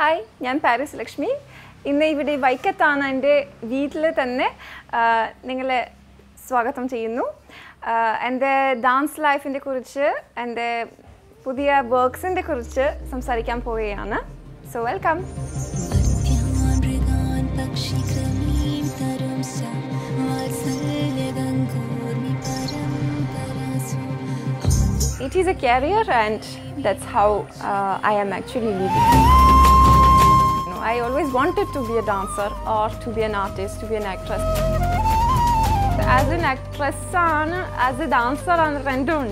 Hi ഞാൻ Paris Lakshmi ഇന്ന് ഇവിടെ വൈക്കത്താണ് എൻ്റെ വീട്ടിൽ തന്നെ നിങ്ങളെ സ്വാഗതം ചെയ്യുന്നു എൻ്റെ ഡാൻസ് ലൈഫിൻ്റെ കുറിച്ച് എൻ്റെ പുതിയ വർക്ക്സിൻ്റെ കുറിച്ച് സംസാരിക്കാൻ പോവുകയാണ് so welcome It is a career and that's how uh, I am actually living. I always wanted to be a dancer or to be an artist, to be an actress. As an actress son, as a dancer on rendun.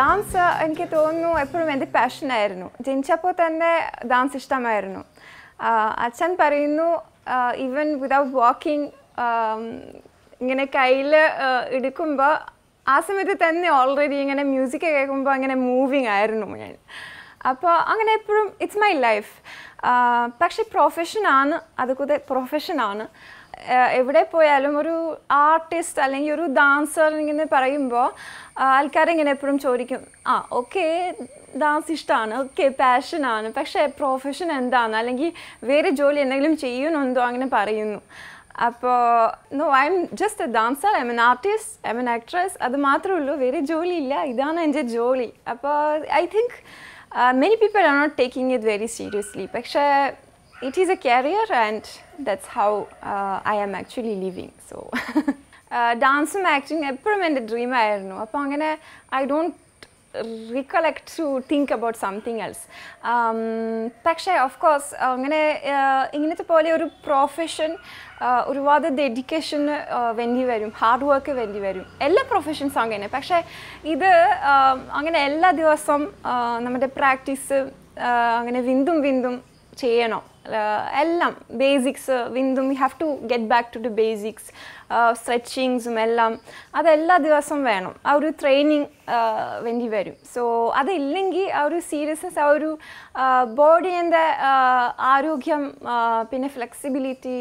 Dansa എനിക്ക് തോന്നുന്നു എപ്പോഴും എൻ്റെ പാഷനായിരുന്നു ജനിച്ചപ്പോൾ തന്നെ dance ഇഷ്ടമായിരുന്നു അച്ഛൻ nu. Even without walking ഇങ്ങനെ കയ്യിൽ എടുക്കുമ്പോൾ ആ സമയത്ത് തന്നെ ഓൾറെഡി ഇങ്ങനെ മ്യൂസിക് കേൾക്കുമ്പോൾ അങ്ങനെ മൂവിങ് ആയിരുന്നു ഞാൻ അപ്പോൾ അങ്ങനെ എപ്പോഴും ഇറ്റ്സ് മൈ ലൈഫ് പക്ഷെ പ്രൊഫഷനാണ് അത് കൂടെ പ്രൊഫഷനാണ് എവിടെ പോയാലും ഒരു ആർട്ടിസ്റ്റ് അല്ലെങ്കിൽ ഒരു ഡാൻസർ ഇങ്ങനെ പറയുമ്പോൾ ആൾക്കാരിങ്ങനെ എപ്പോഴും ചോദിക്കും ആ ഓക്കെ ഡാൻസ് ഇഷ്ടമാണ് ഓക്കെ പാഷനാണ് പക്ഷേ പ്രൊഫഷൻ എന്താണ് അല്ലെങ്കിൽ വേറെ ജോലി എന്തെങ്കിലും ചെയ്യണമെന്തോ അങ്ങനെ പറയുന്നു അപ്പോൾ no I'm just a dancer I'm an artist I'm an actress അത് മാത്രമേ ഉള്ളൂ വേറെ ജോലി ഇല്ല ഇതാണ് എൻ്റെ ജോലി അപ്പോൾ I think many people are not taking it very seriously പക്ഷേ it is a career and that's how I am actually living so ഡാൻസും ആക്ടിങ് എപ്പോഴും എൻ്റെ ഡ്രീമായിരുന്നു അപ്പോൾ അങ്ങനെ I don't recollect to think about something else പക്ഷേ of course അങ്ങനെ ഇങ്ങനത്തെ പോലെ ഒരു പ്രൊഫഷൻ uh, ഒരുപാട് ഡെഡിക്കേഷന് uh, വേണ്ടി വരും ഹാർഡ് വർക്ക് വേണ്ടി വരും എല്ലാ പ്രൊഫഷൻസും അങ്ങനെ പക്ഷേ ഇത് um, അങ്ങനെ എല്ലാ ദിവസവും uh, നമ്മുടെ പ്രാക്ടീസ് അങ്ങനെ വിന്തും വിന്തും ചെയ്യണം എല്ലാം ബേസിക്സ് വിന്തും you have to get back to the basics സ്ട്രെച്ചിങ്സും എല്ലാം അതെല്ലാ ദിവസവും വേണം ആ ഒരു ട്രെയിനിങ് വേണ്ടി വരും സോ അതില്ലെങ്കിൽ ആ ഒരു സീരിയസ്നെസ് ആ ഒരു ബോഡീൻ്റെ ആരോഗ്യം പിന്നെ ഫ്ലെക്സിബിലിറ്റി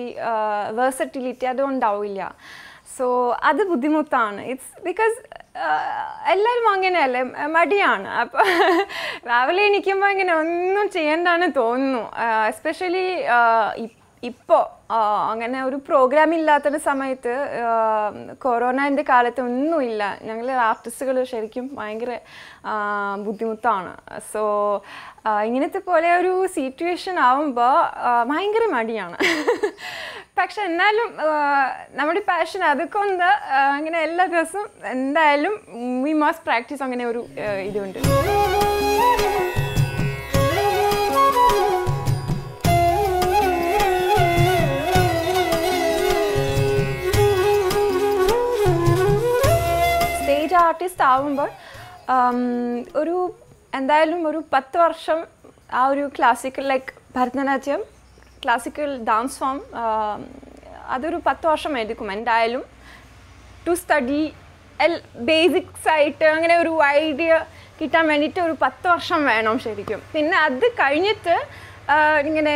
വേഴ്സറ്റിലിറ്റി അതുകൊണ്ടാവില്ല ഉണ്ടാവില്ല സോ അത് ബുദ്ധിമുട്ടാണ് ഇറ്റ്സ് ബിക്കോസ് എല്ലാവരും അങ്ങനെയല്ലേ മടിയാണ് അപ്പോൾ രാവിലെ എണീക്കുമ്പോൾ ഇങ്ങനെ ഒന്നും ചെയ്യേണ്ടാന്ന് തോന്നുന്നു എസ്പെഷ്യലി ഇപ്പോൾ അങ്ങനെ ഒരു പ്രോഗ്രാം ഇല്ലാത്തൊരു സമയത്ത് കൊറോണൻ്റെ കാലത്ത് ഒന്നുമില്ല ഞങ്ങൾ ആർട്ടിസ്റ്റുകൾ ശരിക്കും ഭയങ്കര ബുദ്ധിമുട്ടാണ് സോ ഇങ്ങനത്തെ പോലെ ഒരു സിറ്റുവേഷൻ ആവുമ്പോൾ ഭയങ്കര മടിയാണ് പക്ഷെ എന്നാലും നമ്മുടെ പാഷൻ അതുകൊണ്ട് അങ്ങനെ എല്ലാ ദിവസവും എന്തായാലും വി മസ്റ്റ് പ്രാക്ടീസ് അങ്ങനെ ഒരു ഇതുണ്ട് ഒരു ആർട്ടിസ്റ്റ് ആവുമ്പോൾ ഒരു എന്തായാലും ഒരു പത്ത് വർഷം ആ ഒരു classical like Bharatanatyam classical dance form അതൊരു പത്ത് വർഷം എടുക്കും എന്തായാലും ടു സ്റ്റഡി എൽ ബേസിക്സ് ആയിട്ട് അങ്ങനെ ഒരു ഐഡിയ കിട്ടാൻ വേണ്ടിയിട്ട് ഒരു പത്ത് വർഷം വേണം ശരിക്കും പിന്നെ അത് കഴിഞ്ഞിട്ട് ഇങ്ങനെ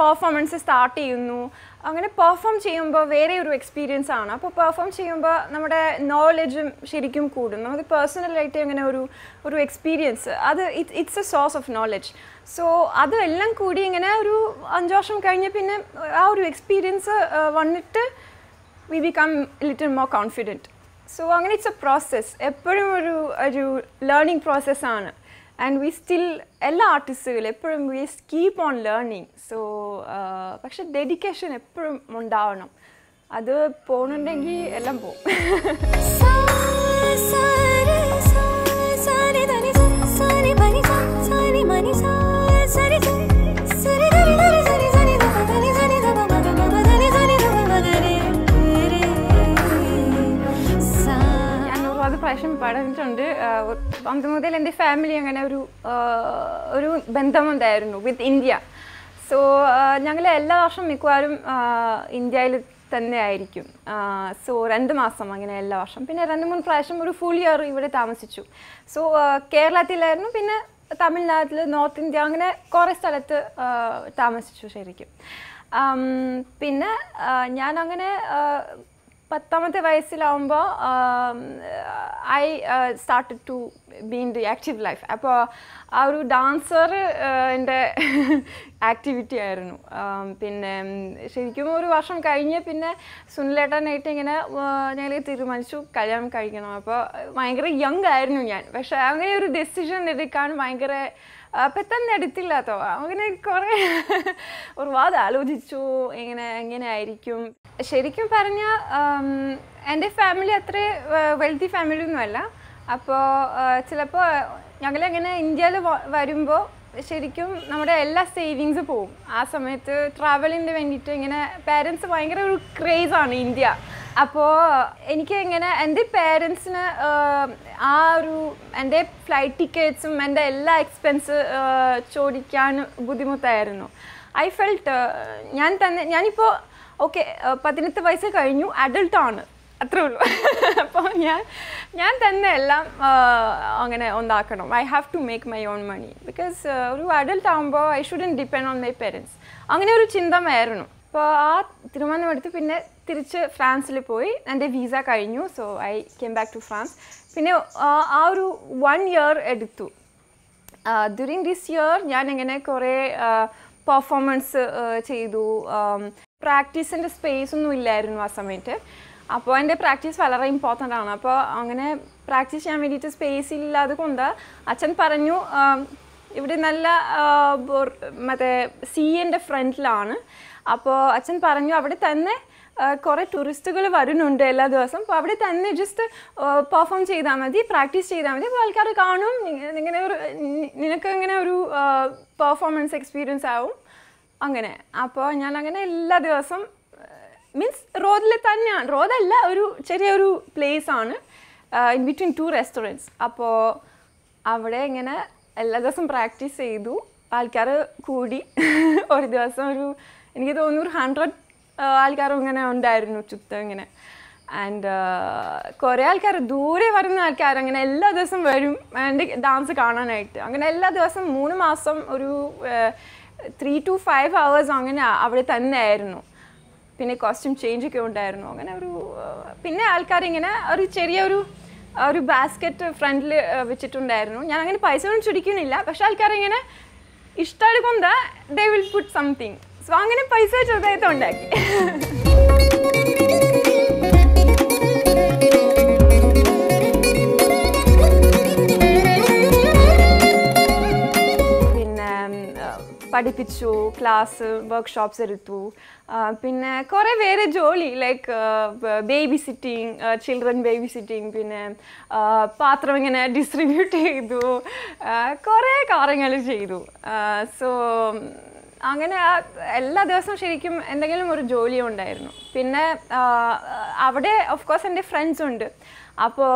പെർഫോമൻസ് സ്റ്റാർട്ട് ചെയ്യുന്നു അങ്ങനെ പെർഫോം ചെയ്യുമ്പോൾ വേറെ ഒരു എക്സ്പീരിയൻസ് ആണ് അപ്പോൾ പെർഫോം ചെയ്യുമ്പോൾ നമ്മുടെ നോളജും ശരിക്കും കൂടും നമുക്ക് പേഴ്സണലായിട്ട് അങ്ങനെ ഒരു ഒരു എക്സ്പീരിയൻസ് അത് it's a source of knowledge so അതെല്ലാം കൂടി ഇങ്ങനെ ഒരു അഞ്ചു വർഷം കഴിഞ്ഞ് പിന്നെ ആ ഒരു എക്സ്പീരിയൻസ് വന്നിട്ട് we become little more confident so അങ്ങനെ ഇറ്റ്സ് എ പ്രോസസ്സ് എപ്പോഴും ഒരു ഒരു ലേണിംഗ് പ്രോസസ്സാണ് ആൻഡ് വി സ്റ്റിൽ എല്ലാ ആർട്ടിസ്റ്റുകളും എപ്പോഴും we keep on learning so പക്ഷെ ഡെഡിക്കേഷൻ എപ്പോഴും ഉണ്ടാവണം അത് പോകണുണ്ടെങ്കിൽ എല്ലാം പോകും പ്രാവശ്യം പഠിച്ചിട്ടുണ്ട് പണ്ട് മുതൽ എൻ്റെ ഫാമിലി അങ്ങനെ ഒരു ഒരു ബന്ധമുണ്ടായിരുന്നു വിത്ത് ഇന്ത്യ സോ ഞങ്ങൾ എല്ലാ വർഷവും മിക്കവാറും ഇന്ത്യയിൽ തന്നെ ആയിരിക്കും സോ രണ്ട് മാസം അങ്ങനെ എല്ലാ വർഷം പിന്നെ രണ്ട് മൂന്ന് പ്രാവശ്യം ഒരു ഫുൾ ഇയർ ഇവിടെ താമസിച്ചു സോ കേരളത്തിലായിരുന്നു പിന്നെ തമിഴ്നാട്ടിൽ നോർത്ത് ഇന്ത്യ അങ്ങനെ കുറേ സ്ഥലത്ത് താമസിച്ചു ശരിക്കും പിന്നെ ഞാൻ അങ്ങനെ പത്താമത്തെ വയസ്സിലാവുമ്പോൾ I start to be in the active life അപ്പോൾ ആ ഒരു ഡാൻസർ എൻ്റെ ആക്ടിവിറ്റി ആയിരുന്നു പിന്നെ ശരിക്കും ഒരു വർഷം കഴിഞ്ഞ് പിന്നെ സുനിലേട്ടനായിട്ട് ഇങ്ങനെ ഞങ്ങൾ തീരുമാനിച്ചു കല്യാണം കഴിക്കണം അപ്പോൾ ഭയങ്കര യങ് ആയിരുന്നു ഞാൻ പക്ഷേ അങ്ങനെ ഒരു ഡെസിഷൻ എടുക്കാൻ ഭയങ്കര പെട്ടെന്ന് എടുത്തില്ല അങ്ങനെ കുറേ ഒരുപാട് ആലോചിച്ചു ഇങ്ങനെ എങ്ങനെ ആയിരിക്കും ശരിക്കും പറഞ്ഞാൽ എൻ്റെ ഫാമിലി അത്ര വെൽത്തി ഫാമിലി ഒന്നുമല്ല അപ്പോൾ ചിലപ്പോൾ ഞങ്ങളെങ്ങനെ ഇന്ത്യയിൽ വരുമ്പോൾ ശരിക്കും നമ്മുടെ എല്ലാ സേവിങ്സ് പോവും ആ സമയത്ത് ട്രാവലിന് വേണ്ടിയിട്ട് ഇങ്ങനെ പേരൻസ് ഭയങ്കര ഒരു ആണ് ഇന്ത്യ അപ്പോൾ എനിക്ക് ഇങ്ങനെ എൻ്റെ പേരൻസിന് ആ ഒരു എൻ്റെ ഫ്ലൈറ്റ് ടിക്കറ്റ്സും എൻ്റെ എല്ലാ എക്സ്പെൻസ് ചോദിക്കാൻ ബുദ്ധിമുട്ടായിരുന്നു ഐ ഫെൽട്ട് ഞാൻ തന്നെ ഞാനിപ്പോൾ ഓക്കെ പതിനെട്ട് വയസ്സ് കഴിഞ്ഞു അഡൾട്ടാണ് അത്രേ ഉള്ളൂ അപ്പോൾ ഞാൻ ഞാൻ തന്നെ എല്ലാം അങ്ങനെ ഉണ്ടാക്കണം I have to make my own money because ഒരു അഡൽട്ട് ആകുമ്പോൾ I shouldn't depend on my parents അങ്ങനെ ഒരു ചിന്തമായിരുന്നു അപ്പോൾ ആ തീരുമാനം എടുത്ത് പിന്നെ തിരിച്ച് ഫ്രാൻസിൽ പോയി എൻ്റെ വിസ കഴിഞ്ഞു so I came back to France പിന്നെ ആ ഒരു വൺ ഇയർ എടുത്തു ഡ്യൂറിങ് ദിസ് ഇയർ ഞാൻ ഇങ്ങനെ കുറേ പെർഫോമൻസ് ചെയ്തു പ്രാക്ടീസിൻ്റെ സ്പേസ് ഒന്നും ഇല്ലായിരുന്നു ആ സമയത്ത് അപ്പോൾ എൻ്റെ പ്രാക്ടീസ് വളരെ ഇമ്പോർട്ടൻ്റ് ആണ് അപ്പോൾ അങ്ങനെ പ്രാക്ടീസ് ചെയ്യാൻ വേണ്ടിയിട്ട് സ്പേസ് ഇല്ലാതെ കൊണ്ട് അച്ഛൻ പറഞ്ഞു ഇവിടെ നല്ല മറ്റേ സീൻ്റെ ഫ്രണ്ടിലാണ് അപ്പോൾ അച്ഛൻ പറഞ്ഞു അവിടെ തന്നെ കുറേ ടൂറിസ്റ്റുകൾ വരുന്നുണ്ട് എല്ലാ ദിവസവും അപ്പോൾ അവിടെ തന്നെ ജസ്റ്റ് പെർഫോം ചെയ്താൽ മതി പ്രാക്ടീസ് ചെയ്താൽ മതി അപ്പോൾ ആൾക്കാർ കാണും ഇങ്ങനെ ഒരു നിനക്ക് ഇങ്ങനെ ഒരു പെർഫോമൻസ് എക്സ്പീരിയൻസ് ആവും അങ്ങനെ അപ്പോൾ ഞാൻ അങ്ങനെ എല്ലാ ദിവസവും മീൻസ് റോഡിൽ തന്നെയാണ് റോഡല്ല ഒരു ചെറിയൊരു പ്ലേസ് ആണ് ഇൻ ബിറ്റ്വീൻ ടു റെസ്റ്റോറൻറ്റ്സ് അപ്പോൾ അവിടെ ഇങ്ങനെ എല്ലാ ദിവസവും പ്രാക്ടീസ് ചെയ്തു ആൾക്കാർ കൂടി ഒരു ദിവസം ഒരു എനിക്ക് തോന്നുന്നു ഒരു ഹൺഡ്രഡ് ആൾക്കാരും ഇങ്ങനെ ഉണ്ടായിരുന്നു ചുറ്റും ഇങ്ങനെ ആൻഡ് കുറേ ആൾക്കാർ ദൂരെ വരുന്ന ആൾക്കാർ അങ്ങനെ എല്ലാ ദിവസം വരും എൻ്റെ ഡാൻസ് കാണാനായിട്ട് അങ്ങനെ എല്ലാ ദിവസം മൂന്ന് മാസം ഒരു ത്രീ ടു ഫൈവ് അവേഴ്സ് അങ്ങനെ അവിടെ തന്നെ ആയിരുന്നു പിന്നെ കോസ്റ്റ്യൂം ചേഞ്ച് ഒക്കെ ഉണ്ടായിരുന്നു അങ്ങനെ ഒരു പിന്നെ ആൾക്കാരിങ്ങനെ ഒരു ചെറിയൊരു ഒരു ബാസ്ക്കറ്റ് ഫ്രണ്ടിൽ വെച്ചിട്ടുണ്ടായിരുന്നു ഞാൻ അങ്ങനെ പൈസ ഒന്നും ചുരിക്കുന്നില്ല പക്ഷെ ആൾക്കാരിങ്ങനെ ഇങ്ങനെ കൊണ്ട് they will put something so അങ്ങനെ പൈസ ചെറുതായിട്ട് ഉണ്ടാക്കി പഠിപ്പിച്ചു ക്ലാസ് വർക്ക്ഷോപ്സ് എടുത്തു പിന്നെ കുറേ വേറെ ജോലി like babysitting children babysitting പിന്നെ പാത്രം ഇങ്ങനെ ഡിസ്ട്രിബ്യൂട്ട് ചെയ്തു കുറേ കാര്യങ്ങൾ ചെയ്തു സോ അങ്ങനെ എല്ലാ ദിവസവും ശരിക്കും എന്തെങ്കിലും ഒരു ജോലി ഉണ്ടായിരുന്നു പിന്നെ അവിടെ ഓഫ് കോഴ്സ് എൻ്റെ ഫ്രണ്ട്സ് ഉണ്ട് അപ്പോൾ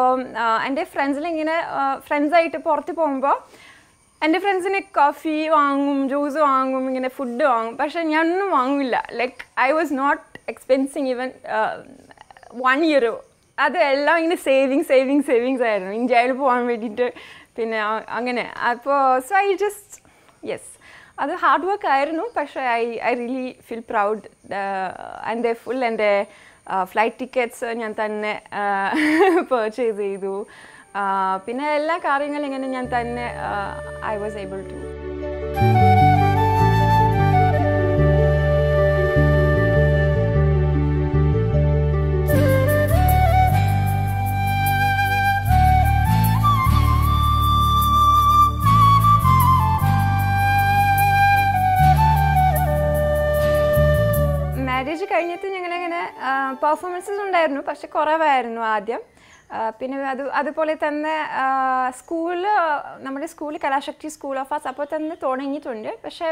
എൻ്റെ ഫ്രണ്ട്സിലിങ്ങനെ ഫ്രണ്ട്സായിട്ട് പുറത്ത് പോകുമ്പോൾ എൻ്റെ ഫ്രണ്ട്സിന് കോഫി വാങ്ങും ജ്യൂസ് വാങ്ങും ഇങ്ങനെ ഫുഡ് വാങ്ങും പക്ഷേ ഞാൻ ഒന്നും വാങ്ങില്ല like I was not expensing even one year അത് എല്ലാം ഇങ്ങനെ സേവിങ് സേവിങ് സേവിങ്സ് ആയിരുന്നു ഇന്ത്യയിൽ പോകാൻ വേണ്ടിയിട്ട് പിന്നെ അങ്ങനെ അപ്പോൾ സോ ഐ ജസ്റ്റ് യെസ് അത് ഹാർഡ് വർക്ക് ആയിരുന്നു പക്ഷേ I I really feel proud എൻ്റെ ഫുൾ എൻ്റെ ഫ്ലൈറ്റ് ടിക്കറ്റ്സ് ഞാൻ തന്നെ പർച്ചേസ് uh, ചെയ്തു പിന്നെ എല്ലാ കാര്യങ്ങളും ഇങ്ങനെ ഞാൻ തന്നെ I was able to marriage കഴിഞ്ഞിട്ട് ഞങ്ങളിങ്ങനെ പെർഫോമൻസസ് ഉണ്ടായിരുന്നു പക്ഷെ കുറവായിരുന്നു ആദ്യം പിന്നെ അത് അതുപോലെ തന്നെ സ്കൂളിൽ നമ്മുടെ school Kalashakti school of arts അപ്പോൾ തന്നെ തുടങ്ങിയിട്ടുണ്ട് പക്ഷേ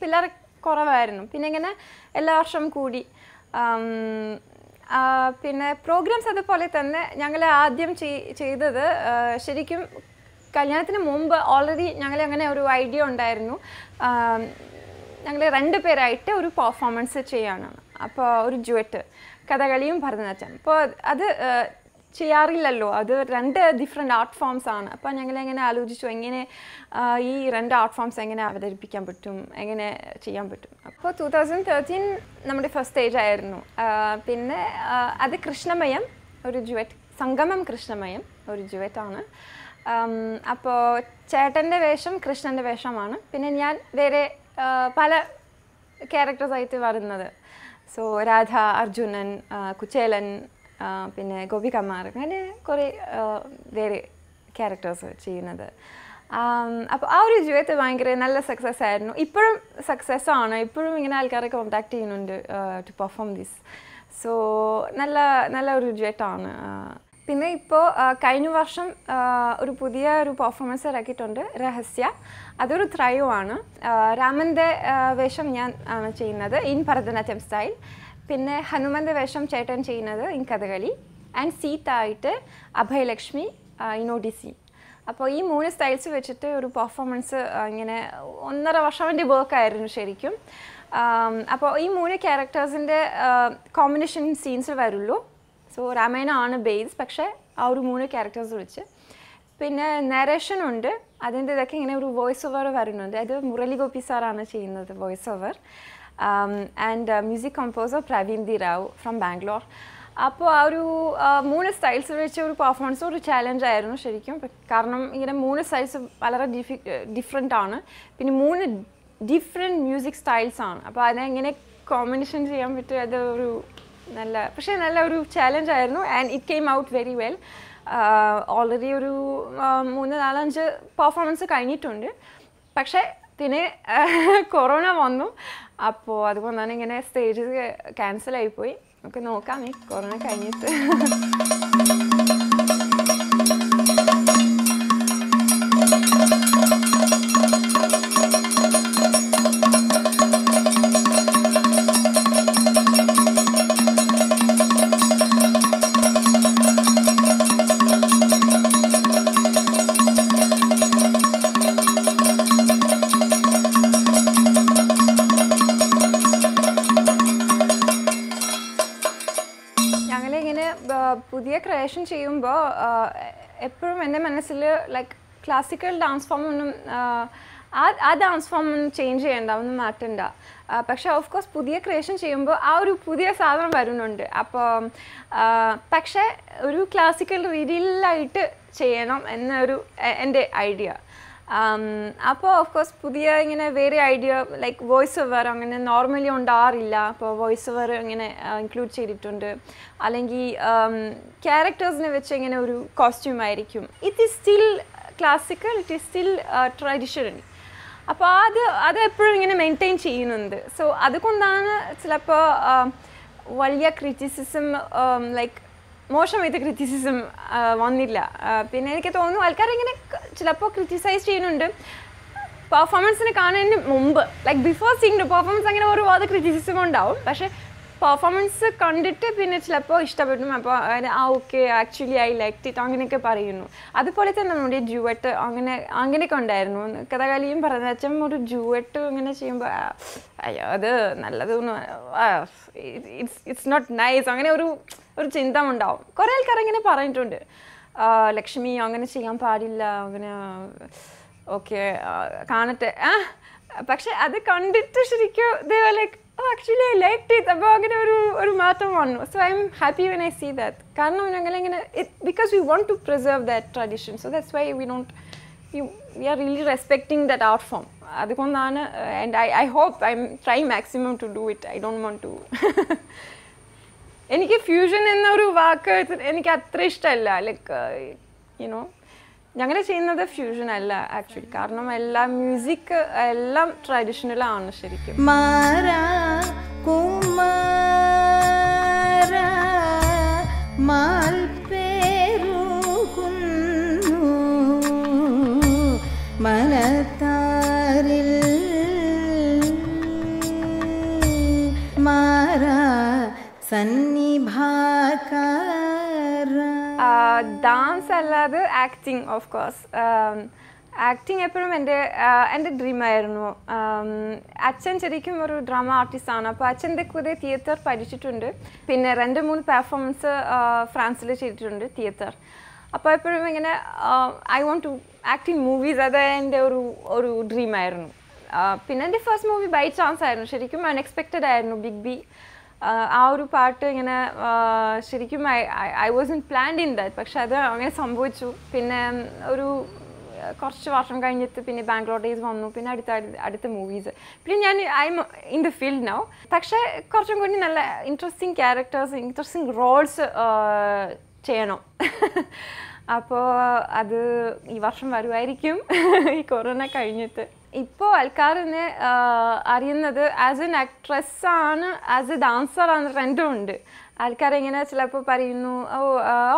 പിള്ളേർ കുറവായിരുന്നു പിന്നെ ഇങ്ങനെ എല്ലാ വർഷവും കൂടി പിന്നെ പ്രോഗ്രാംസ് അതുപോലെ തന്നെ ഞങ്ങൾ ആദ്യം ചെയ്തത് ശരിക്കും കല്യാണത്തിന് മുമ്പ് ഓൾറെഡി ഞങ്ങൾ അങ്ങനെ ഒരു ഐഡിയ ഉണ്ടായിരുന്നു ഞങ്ങൾ രണ്ട് പേരായിട്ട് ഒരു പെർഫോമൻസ് ചെയ്യാനാണ് അപ്പോൾ ഒരു ജുവറ്റ് കഥകളിയും ഭരതനാട്യം അപ്പോൾ അത് ചെയ്യാറില്ലല്ലോ അത് രണ്ട് ഡിഫറെൻ്റ് ആർട്ട് ഫോംസ് ആണ് അപ്പോൾ എങ്ങനെ ആലോചിച്ചു എങ്ങനെ ഈ രണ്ട് ആർട്ട് ഫോംസ് എങ്ങനെ അവതരിപ്പിക്കാൻ പറ്റും എങ്ങനെ ചെയ്യാൻ പറ്റും അപ്പോൾ ടു തൗസൻഡ് തേർട്ടീൻ നമ്മുടെ ഫസ്റ്റ് സ്റ്റേജ് ആയിരുന്നു പിന്നെ അത് കൃഷ്ണമയം ഒരു ജുവറ്റ് സംഗമം കൃഷ്ണമയം ഒരു ജുവറ്റാണ് അപ്പോൾ ചേട്ടൻ്റെ വേഷം കൃഷ്ണൻ്റെ വേഷമാണ് പിന്നെ ഞാൻ വേറെ പല ക്യാരക്ടേഴ്സായിട്ട് വരുന്നത് സോ രാധ അർജുനൻ കുചേലൻ പിന്നെ ഗോപി കമാർ അങ്ങനെ കുറേ വേറെ ക്യാരക്ടേഴ്സ് ചെയ്യുന്നത് അപ്പോൾ ആ ഒരു ജീവിതത്തിൽ ഭയങ്കര നല്ല സക്സസ് ആയിരുന്നു ഇപ്പോഴും സക്സസ് ആണ് ഇപ്പോഴും ഇങ്ങനെ ആൾക്കാരെ കോൺടാക്ട് ചെയ്യുന്നുണ്ട് ടു പെർഫോം ദിസ് സോ നല്ല നല്ല ഒരു ഡ്യുവറ്റാണ് പിന്നെ ഇപ്പോൾ കഴിഞ്ഞ വർഷം ഒരു പുതിയ ഒരു പെർഫോമൻസ് ഇറക്കിയിട്ടുണ്ട് രഹസ്യ അതൊരു ത്രയമാണ് രാമൻ്റെ വേഷം ഞാൻ ആണ് ചെയ്യുന്നത് ഇൻ ഭരതനാട്യം സ്റ്റൈൽ പിന്നെ ഹനുമന്ത വേഷം ചേട്ടൻ ചെയ്യുന്നത് ഇൻ കഥകളി ആൻഡ് സീത്ത ആയിട്ട് അഭയലക്ഷ്മി ഇൻ ഒഡിസി അപ്പോൾ ഈ മൂന്ന് സ്റ്റൈൽസ് വെച്ചിട്ട് ഒരു പെർഫോമൻസ് ഇങ്ങനെ ഒന്നര വർഷം വർക്ക് വർക്കായിരുന്നു ശരിക്കും അപ്പോൾ ഈ മൂന്ന് ക്യാരക്ടേഴ്സിൻ്റെ കോമ്പിനേഷൻ സീൻസ് വരുള്ളൂ സോ രാമായണ ആണ് ബേസ് പക്ഷേ ആ ഒരു മൂന്ന് ക്യാരക്ടേഴ്സ് വെച്ച് പിന്നെ നരേഷൻ ഉണ്ട് അതിൻ്റെ ഇതൊക്കെ ഇങ്ങനെ ഒരു വോയിസ് ഓവർ വരുന്നുണ്ട് അത് മുരളി ഗോപി സാറാണ് ചെയ്യുന്നത് voice over um, and uh, music composer Pravindi Rao from Bangalore. അപ്പോൾ ആ ഒരു മൂന്ന് സ്റ്റൈൽസ് വെച്ച് ഒരു പെർഫോമൻസ് ഒരു ചാലഞ്ച് ആയിരുന്നു ശരിക്കും കാരണം ഇങ്ങനെ മൂന്ന് സ്റ്റൈൽസ് വളരെ ഡിഫി ഡിഫറെൻ്റ് ആണ് പിന്നെ മൂന്ന് ഡിഫറെൻറ്റ് മ്യൂസിക് സ്റ്റൈൽസ് ആണ് അപ്പോൾ അതിനെങ്ങനെ കോമ്പിനേഷൻ ചെയ്യാൻ പറ്റും അത് ഒരു നല്ല പക്ഷേ നല്ല ഒരു ചാലഞ്ച് ആയിരുന്നു and it came out very well already ഒരു മൂന്ന് നാലഞ്ച് പെർഫോമൻസ് കഴിഞ്ഞിട്ടുണ്ട് പക്ഷേ പിന്നെ കൊറോണ വന്നു അപ്പോൾ അതുകൊണ്ടാണ് ഇങ്ങനെ സ്റ്റേജ് ക്യാൻസൽ ആയിപ്പോയി നമുക്ക് നോക്കാമേ കൊറോണ കഴിഞ്ഞിട്ട് ചെയ്യുമ്പോൾ എപ്പോഴും എൻ്റെ മനസ്സിൽ ലൈക്ക് ക്ലാസിക്കൽ ഡാൻസ് ഫോമൊന്നും ആ ആ ഡാൻസ് ഫോം ഒന്നും ചേഞ്ച് ചെയ്യണ്ട ഒന്നും മാറ്റണ്ട പക്ഷേ ഓഫ് കോഴ്സ് പുതിയ ക്രിയേഷൻ ചെയ്യുമ്പോൾ ആ ഒരു പുതിയ സാധനം വരുന്നുണ്ട് അപ്പോൾ പക്ഷേ ഒരു ക്ലാസിക്കൽ രീതിയിലായിട്ട് ചെയ്യണം എന്നൊരു എൻ്റെ ഐഡിയ അപ്പോൾ ഓഫ് കോഴ്സ് പുതിയ ഇങ്ങനെ വേറെ ഐഡിയ ലൈക്ക് വോയിസ് ഓവർ അങ്ങനെ നോർമലി ഉണ്ടാറില്ല അപ്പോൾ വോയിസ് ഓവർ ഇങ്ങനെ ഇൻക്ലൂഡ് ചെയ്തിട്ടുണ്ട് അല്ലെങ്കിൽ ക്യാരക്ടേഴ്സിനെ um, വെച്ച് ഇങ്ങനെ ഒരു കോസ്റ്റ്യൂം ആയിരിക്കും it is still classical it is still traditional അപ്പോൾ അത് അത് എപ്പോഴും ഇങ്ങനെ മെയിൻറ്റെയിൻ ചെയ്യുന്നുണ്ട് സോ അതുകൊണ്ടാണ് ചിലപ്പോൾ വലിയ ക്രിറ്റിസിസം ലൈക്ക് um, മോശം ഇത് ക്രിറ്റിസിസം വന്നില്ല പിന്നെ എനിക്ക് തോന്നുന്നു ആൾക്കാർ ഇങ്ങനെ ചിലപ്പോൾ ക്രിറ്റിസൈസ് ചെയ്യുന്നുണ്ട് പെർഫോമൻസിന് കാണുന്നതിന് മുമ്പ് ലൈക്ക് ബിഫോർ സീങ് പെർഫോമൻസ് അങ്ങനെ ഒരുപാട് ക്രിറ്റിസിസം ഉണ്ടാവും പക്ഷേ പെർഫോമൻസ് കണ്ടിട്ട് പിന്നെ ചിലപ്പോൾ ഇഷ്ടപ്പെടും അപ്പോൾ ആ okay actually I like it അങ്ങനെയൊക്കെ പറയുന്നു അതുപോലെ തന്നെ നമ്മുടെ ജുവട്ട് അങ്ങനെ അങ്ങനെയൊക്കെ ഉണ്ടായിരുന്നു കഥകളിയും പറഞ്ഞ അച്ഛൻ ഒരു ജുവട്ട് അങ്ങനെ ചെയ്യുമ്പോൾ അയ്യോ അത് നല്ലതൊന്നും ഇറ്റ്സ് ഇറ്റ്സ് നോട്ട് നൈസ് അങ്ങനെ ഒരു ഒരു ചിന്ത ഉണ്ടാവും കുറെ ആൾക്കാർ ഇങ്ങനെ പറഞ്ഞിട്ടുണ്ട് ലക്ഷ്മി അങ്ങനെ ചെയ്യാൻ പാടില്ല അങ്ങനെ ഓക്കെ കാണട്ടെ പക്ഷെ അത് കണ്ടിട്ട് ശരിക്കും ദേ ആക്ച്വലി ലൈക്ക് ഇറ്റ് അപ്പോൾ അങ്ങനെ ഒരു ഒരു മാറ്റം വന്നു so I'm happy when I see that കാരണം ഞങ്ങളിങ്ങനെ it because we want to preserve that tradition so that's why we don't we are really respecting that art form അതുകൊണ്ടാണ് and I I hope I'm try maximum to do it I don't want to എനിക്ക് fusion എന്നൊരു വാക്ക് എനിക്ക് അത്ര ഇഷ്ടമല്ല like you know ഞങ്ങൾ ചെയ്യുന്നത് fusion അല്ല ആക്ച്വലി കാരണം എല്ലാ മ്യൂസിക് എല്ലാം ആണ് ശരിക്കും മാറാ കുമാരാ മൽപേരുകുന്നു മനസ് ഡാൻസ് അല്ലാതെ ആക്ടിങ് ഓഫ് കോഴ്സ് ആക്ടിങ് എപ്പോഴും എൻ്റെ എൻ്റെ ഡ്രീമായിരുന്നു um, അച്ഛൻ ശരിക്കും ഒരു ഡ്രാമ ആർട്ടിസ്റ്റാണ് അപ്പോൾ അച്ഛൻ്റെ കൂടെ തിയേറ്റർ പഠിച്ചിട്ടുണ്ട് പിന്നെ രണ്ട് മൂന്ന് പെർഫോമൻസ് ഫ്രാൻസിൽ ചെയ്തിട്ടുണ്ട് തിയേറ്റർ അപ്പോൾ എപ്പോഴും ഇങ്ങനെ I want to act in movies അത് എൻ്റെ ഒരു ഒരു ഡ്രീമായിരുന്നു പിന്നെ എൻ്റെ ഫസ്റ്റ് മൂവി ബൈ ചാൻസ് ആയിരുന്നു ശരിക്കും അൺഎക്സ്പെക്റ്റഡ് ആയിരുന്നു ബിഗ് ബി ആ ഒരു പാട്ട് ഇങ്ങനെ ശരിക്കും I I was in planned in that പക്ഷെ അത് അങ്ങനെ സംഭവിച്ചു പിന്നെ ഒരു കുറച്ച് വർഷം കഴിഞ്ഞിട്ട് പിന്നെ ബാംഗ്ലൂർ ഡേയ്സ് വന്നു പിന്നെ അടുത്ത അടുത്ത മൂവീസ് പിന്നെ ഞാൻ I'm in the field now പക്ഷേ കുറച്ചും കൂടി നല്ല ഇൻട്രസ്റ്റിംഗ് ക്യാരക്ടേഴ്സ് ഇൻട്രസ്റ്റിംഗ് റോൾസ് ചെയ്യണം അപ്പോൾ അത് ഈ വർഷം വരുമായിരിക്കും ഈ കൊറോണ കഴിഞ്ഞിട്ട് ഇപ്പോൾ ആൾക്കാരിനെ അറിയുന്നത് ആസ് എൻ ആക്ട്രസ് ആണ് ആസ് എ ഡാൻസർ ആണ് രണ്ടും ഉണ്ട് ആൾക്കാരെങ്ങനെ ചിലപ്പോൾ പറയുന്നു ഓ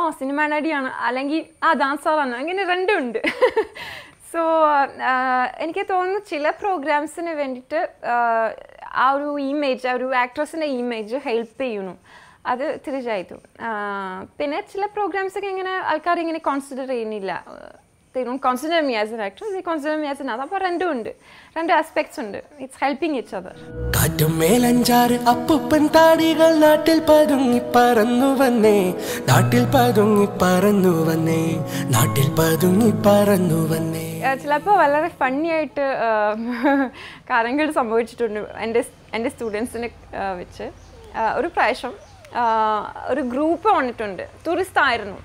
ഓ സിനിമ നടിയാണ് അല്ലെങ്കിൽ ആ ഡാൻസറാണ് അങ്ങനെ രണ്ടും ഉണ്ട് സോ എനിക്ക് തോന്നുന്നു ചില പ്രോഗ്രാംസിന് വേണ്ടിയിട്ട് ആ ഒരു ഇമേജ് ആ ഒരു ആക്ട്രസിൻ്റെ ഇമേജ് ഹെൽപ്പ് ചെയ്യുന്നു അത് തിരിച്ചായിരുന്നു പിന്നെ ചില പ്രോഗ്രാംസൊക്കെ ഇങ്ങനെ ആൾക്കാർ ഇങ്ങനെ കോൺസിഡർ ചെയ്യുന്നില്ല they don't consider me as an actress, they consider me as an author. അപ്പോൾ രണ്ടും ഉണ്ട് രണ്ട് ആസ്പെക്ട്സ് ഉണ്ട് ഇറ്റ്സ് ഹെൽപ്പിംഗ് ഇച്ച് അതർ കാറ്റും മേലഞ്ചാറ് അപ്പൂപ്പൻ താടികൾ നാട്ടിൽ പതുങ്ങി പറന്നു വന്നേ നാട്ടിൽ പതുങ്ങി പറന്നു വന്നേ നാട്ടിൽ പതുങ്ങി പറന്നു വന്നേ ചിലപ്പോൾ വളരെ ഫണ്ണി ആയിട്ട് കാര്യങ്ങൾ സംഭവിച്ചിട്ടുണ്ട് എൻ്റെ എൻ്റെ സ്റ്റുഡൻസിനെ വെച്ച് ഒരു പ്രാവശ്യം ഒരു ഗ്രൂപ്പ് വന്നിട്ടുണ്ട് ടൂറിസ്റ്റ് ആയിരുന്നു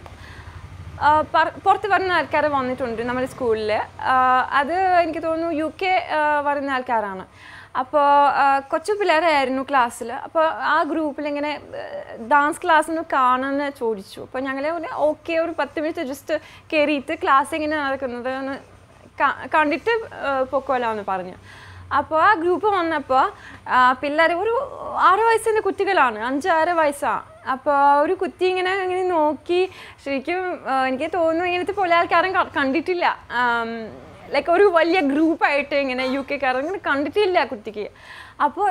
പുറത്ത് പറഞ്ഞ ആൾക്കാർ വന്നിട്ടുണ്ട് നമ്മുടെ സ്കൂളിൽ അത് എനിക്ക് തോന്നുന്നു യു കെ വരുന്ന ആൾക്കാരാണ് അപ്പോൾ കൊച്ചു പിള്ളേരായിരുന്നു ക്ലാസ്സിൽ അപ്പോൾ ആ ഗ്രൂപ്പിൽ ഇങ്ങനെ ഡാൻസ് ക്ലാസ്സിന് കാണുമെന്ന് ചോദിച്ചു അപ്പോൾ ഞങ്ങൾ ഓക്കെ ഒരു പത്ത് മിനിറ്റ് ജസ്റ്റ് കയറിയിട്ട് ക്ലാസ് എങ്ങനെ നടക്കുന്നത് എന്ന് കണ്ടിട്ട് പൊക്കോലാന്ന് പറഞ്ഞു അപ്പോൾ ആ ഗ്രൂപ്പ് വന്നപ്പോൾ പിള്ളേർ ഒരു ആറ് വയസ്സിൻ്റെ കുട്ടികളാണ് അഞ്ചാറ് വയസ്സാണ് അപ്പോൾ ഒരു കുറ്റി ഇങ്ങനെ ഇങ്ങനെ നോക്കി ശരിക്കും എനിക്ക് തോന്നുന്നു ഇങ്ങനത്തെ പോലെ ആൾക്കാരും കണ്ടിട്ടില്ല ലൈക്ക് ഒരു വലിയ ഗ്രൂപ്പായിട്ട് ഇങ്ങനെ യു കെ കാരൻ ഇങ്ങനെ കണ്ടിട്ടില്ല കുട്ടിക്ക് അപ്പോൾ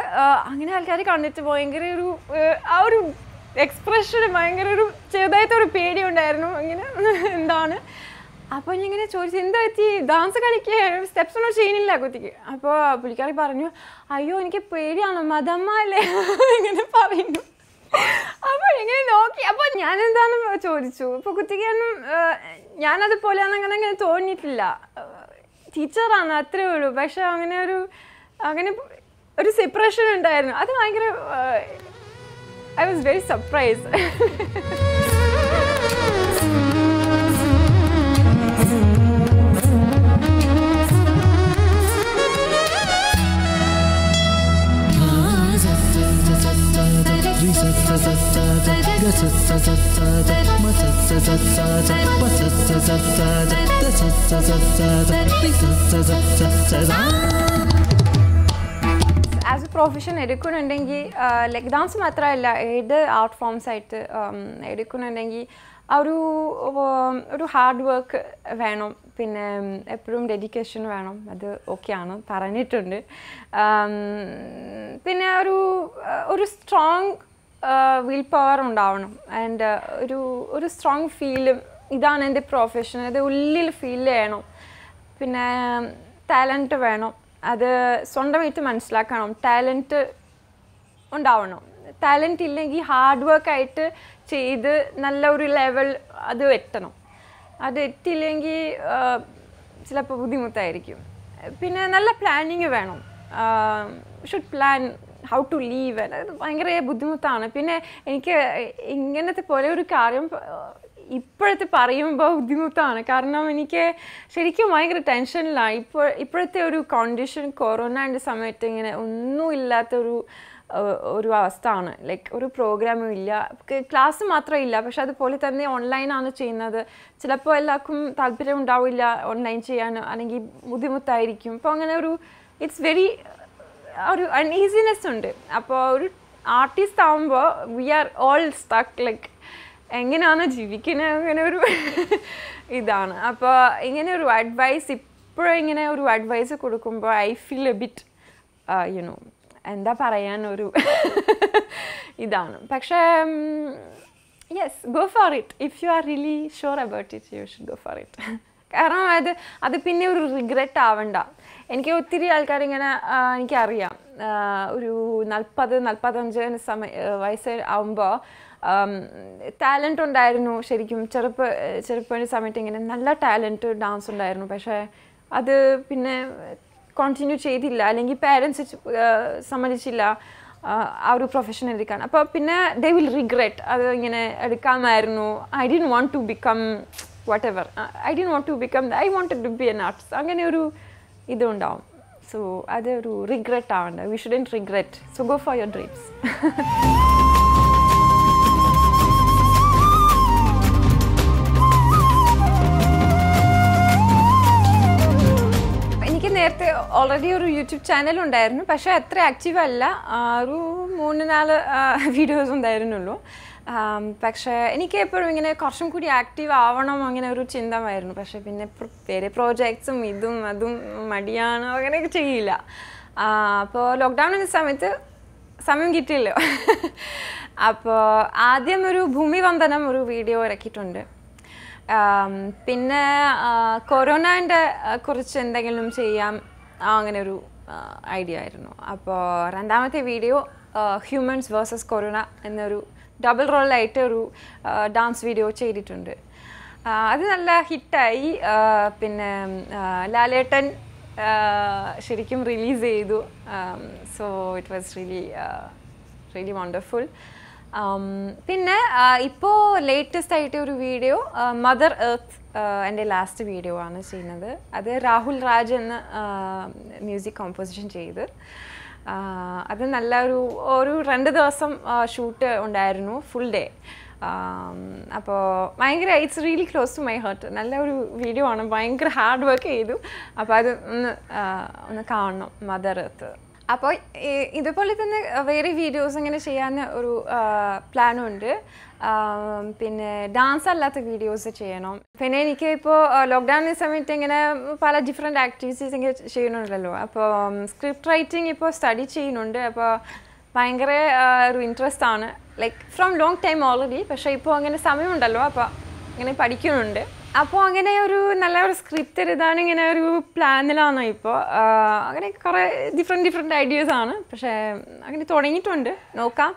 അങ്ങനെ ആൾക്കാർ കണ്ടിട്ട് ഭയങ്കര ഒരു ആ ഒരു എക്സ്പ്രഷൻ ഭയങ്കര ഒരു ചെറുതായിട്ട് ഒരു പേടി ഉണ്ടായിരുന്നു ഇങ്ങനെ എന്താണ് അപ്പോൾ ഞാൻ ഇങ്ങനെ ചോദിച്ചു എന്താ പറ്റി ഡാൻസ് കളിക്കുക സ്റ്റെപ്സ് ഒന്നും ചെയ്യുന്നില്ല കുട്ടിക്ക് അപ്പോൾ പുള്ളിക്കാരി പറഞ്ഞു അയ്യോ എനിക്ക് പേടിയാണ് മതമ്മ അല്ലേ ഇങ്ങനെ പറയുന്നു അപ്പൊ ഇങ്ങനെ നോക്കി അപ്പോൾ ഞാൻ എന്താന്ന് ചോദിച്ചു അപ്പോൾ കുട്ടിക്കൊന്നും ഞാൻ അതുപോലെ അങ്ങനെ അങ്ങനെ തോന്നിയിട്ടില്ല ടീച്ചറാണ് അത്രേ ഉള്ളൂ പക്ഷെ അങ്ങനെ ഒരു അങ്ങനെ ഒരു സെപ്പറേഷൻ ഉണ്ടായിരുന്നു അത് ഭയങ്കര I was very surprise as a profession എടുക്കുന്നുണ്ടെങ്കിൽ ലൈക്ക് ഡാൻസ് മാത്രമല്ല ഏത് ആർട്ട് ഫോംസ് ആയിട്ട് എടുക്കുന്നുണ്ടെങ്കിൽ ആ ഒരു ഒരു ഹാർഡ് വർക്ക് വേണം പിന്നെ എപ്പോഴും ഡെഡിക്കേഷൻ വേണം അത് ഓക്കെയാണ് പറഞ്ഞിട്ടുണ്ട് പിന്നെ ഒരു ഒരു സ്ട്രോങ് വിൽ പവർ ഉണ്ടാവണം ആൻഡ് ഒരു ഒരു സ്ട്രോങ് ഫീൽ ഇതാണ് എൻ്റെ പ്രൊഫഷൻ അത് ഉള്ളിൽ ഫീൽ ചെയ്യണം പിന്നെ ടാലൻറ്റ് വേണം അത് സ്വന്തമായിട്ട് മനസ്സിലാക്കണം ടാലൻറ്റ് ഉണ്ടാവണം ടാലൻറ്റ് ഇല്ലെങ്കിൽ ഹാർഡ് വർക്കായിട്ട് ചെയ്ത് നല്ല ഒരു ലെവൽ അത് എത്തണം അത് എത്തില്ലെങ്കിൽ ചിലപ്പോൾ ബുദ്ധിമുട്ടായിരിക്കും പിന്നെ നല്ല പ്ലാനിങ് വേണം should plan how to leave അതായത് ഭയങ്കര ബുദ്ധിമുട്ടാണ് പിന്നെ എനിക്ക് ഇങ്ങനത്തെ പോലെ ഒരു കാര്യം ഇപ്പോഴത്തെ പറയുമ്പോൾ ബുദ്ധിമുട്ടാണ് കാരണം എനിക്ക് ശരിക്കും ഭയങ്കര ടെൻഷനിലാണ് ഇപ്പോൾ ഇപ്പോഴത്തെ ഒരു കണ്ടീഷൻ കൊറോണൻ്റെ സമയത്ത് ഇങ്ങനെ ഒന്നുമില്ലാത്തൊരു ഒരു അവസ്ഥയാണ് ലൈക്ക് ഒരു പ്രോഗ്രാമും ഇല്ല ക്ലാസ് മാത്രം ഇല്ല പക്ഷെ അതുപോലെ തന്നെ ഓൺലൈനാണ് ചെയ്യുന്നത് ചിലപ്പോൾ എല്ലാവർക്കും താല്പര്യം ഉണ്ടാവില്ല ഓൺലൈൻ ചെയ്യാൻ അല്ലെങ്കിൽ ബുദ്ധിമുട്ടായിരിക്കും ഇപ്പോൾ അങ്ങനെ ഒരു ഇറ്റ്സ് വെരി ഒരു അൺഈസിനെസ് ഉണ്ട് അപ്പോൾ ഒരു ആർട്ടിസ്റ്റ് ആവുമ്പോൾ we are all stuck like എങ്ങനെയാണ് ജീവിക്കുന്നത് അങ്ങനെ ഒരു ഇതാണ് അപ്പോൾ ഇങ്ങനെ ഒരു അഡ്വൈസ് ഇപ്പോഴും ഇങ്ങനെ ഒരു അഡ്വൈസ് കൊടുക്കുമ്പോൾ I feel a bit you know എന്താ പറയാൻ ഒരു ഇതാണ് പക്ഷേ yes go for it if you are really sure about it you should go for it കാരണം അത് അത് പിന്നെ ഒരു റിഗ്രറ്റ് ആവണ്ട എനിക്ക് ഒത്തിരി ആൾക്കാരിങ്ങനെ എനിക്കറിയാം ഒരു നാൽപ്പത് നാൽപ്പത്തഞ്ചിന് സമയ വയസ്സ് ആകുമ്പോൾ ടാലൻ്റ് ഉണ്ടായിരുന്നു ശരിക്കും ചെറുപ്പ ചെറുപ്പ സമയത്ത് ഇങ്ങനെ നല്ല ടാലൻറ്റ് ഡാൻസ് ഉണ്ടായിരുന്നു പക്ഷേ അത് പിന്നെ കണ്ടിന്യൂ ചെയ്തില്ല അല്ലെങ്കിൽ പാരൻസ് സമ്മതിച്ചില്ല ആ ഒരു പ്രൊഫഷൻ എടുക്കാൻ അപ്പോൾ പിന്നെ ദേ വിൽ റിഗ്രറ്റ് അത് ഇങ്ങനെ എടുക്കാമായിരുന്നു I didn't want to become whatever I didn't want to become I want to be an arts അങ്ങനെ ഒരു ഇതുണ്ടാവും സോ അതൊരു റിഗ്രറ്റ് ആവണ്ട we shouldn't regret so go for your dreams നേരത്തെ already ഒരു യൂട്യൂബ് ചാനൽ ഉണ്ടായിരുന്നു പക്ഷേ അത്ര ആക്റ്റീവ് അല്ല ഒരു മൂന്ന് നാല് വീഡിയോസ് ഉണ്ടായിരുന്നുള്ളൂ പക്ഷേ എനിക്ക് എപ്പോഴും ഇങ്ങനെ കുറച്ചും കൂടി ആക്റ്റീവ് ആവണം അങ്ങനെ ഒരു ചിന്തമായിരുന്നു പക്ഷേ പിന്നെ വേറെ പ്രോജക്ട്സും ഇതും അതും മടിയാണ് അങ്ങനെയൊക്കെ ചെയ്യില്ല അപ്പോൾ ലോക്ക്ഡൗൺ എന്ന സമയത്ത് സമയം കിട്ടിയില്ലോ അപ്പോൾ ആദ്യം ഒരു ഭൂമി വന്ദനം ഒരു വീഡിയോ ഇറക്കിയിട്ടുണ്ട് പിന്നെ കൊറോണൻ്റെ കുറിച്ച് എന്തെങ്കിലും ചെയ്യാം അങ്ങനെ ഒരു ഐഡിയ ആയിരുന്നു അപ്പോൾ രണ്ടാമത്തെ വീഡിയോ ഹ്യൂമൻസ് വേഴ്സസ് കൊറോണ എന്നൊരു ഡബിൾ റോളായിട്ട് ഒരു ഡാൻസ് വീഡിയോ ചെയ്തിട്ടുണ്ട് അത് നല്ല ഹിറ്റായി പിന്നെ ലാലേട്ടൻ ശരിക്കും റിലീസ് ചെയ്തു so it was really really wonderful പിന്നെ ഇപ്പോൾ ലേറ്റസ്റ്റ് ആയിട്ട് ഒരു വീഡിയോ മദർ എർത്ത് എൻ്റെ ലാസ്റ്റ് വീഡിയോ ആണ് ചെയ്യുന്നത് അത് രാഹുൽ രാജ് എന്ന മ്യൂസിക് കോമ്പോസിഷൻ ചെയ്ത് അത് നല്ല ഒരു ഒരു രണ്ട് ദിവസം ഷൂട്ട് ഉണ്ടായിരുന്നു ഫുൾ ഡേ അപ്പോൾ ഭയങ്കര it's really close to my heart നല്ല ഒരു വീഡിയോ ആണ് ഭയങ്കര ഹാർഡ് വർക്ക് ചെയ്തു അപ്പോൾ അത് ഒന്ന് ഒന്ന് കാണണം മദർ എർത്ത് അപ്പോൾ ഇതുപോലെ തന്നെ വേറെ വീഡിയോസ് ഇങ്ങനെ ചെയ്യാൻ ഒരു ഉണ്ട് പിന്നെ ഡാൻസ് അല്ലാത്ത വീഡിയോസ് ചെയ്യണം പിന്നെ എനിക്ക് ഇപ്പോൾ ലോക്ക്ഡൗൺ സമയത്ത് ഇങ്ങനെ പല ഡിഫറെൻ്റ് ആക്ടിവിറ്റീസ് ഇങ്ങനെ ചെയ്യണമല്ലോ അപ്പോൾ സ്ക്രിപ്റ്റ് റൈറ്റിംഗ് ഇപ്പോൾ സ്റ്റഡി ചെയ്യുന്നുണ്ട് അപ്പോൾ ഭയങ്കര ഒരു ഇൻട്രസ്റ്റ് ആണ് like from long time already പക്ഷേ ഇപ്പോൾ അങ്ങനെ സമയമുണ്ടല്ലോ അപ്പോൾ ഇങ്ങനെ പഠിക്കുന്നുണ്ട് അപ്പോൾ അങ്ങനെ ഒരു നല്ല ഒരു സ്ക്രിപ്റ്റ് എഴുതാൻ ഇങ്ങനെ ഒരു പ്ലാനിലാണ് ഇപ്പോൾ അങ്ങനെ കുറേ ഡിഫറെൻറ്റ് ഡിഫറെൻറ്റ് ഐഡിയാസ് ആണ് പക്ഷേ അങ്ങനെ തുടങ്ങിയിട്ടുണ്ട് നോക്കാം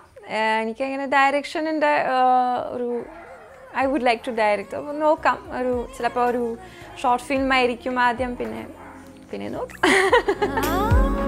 എനിക്കങ്ങനെ ഡയറക്ഷനിൻ്റെ ഒരു I would like to direct അപ്പോൾ നോക്കാം ഒരു ചിലപ്പോൾ ഒരു ഷോർട്ട് ഫിലിം ആയിരിക്കും ആദ്യം പിന്നെ പിന്നെ നോക്കാം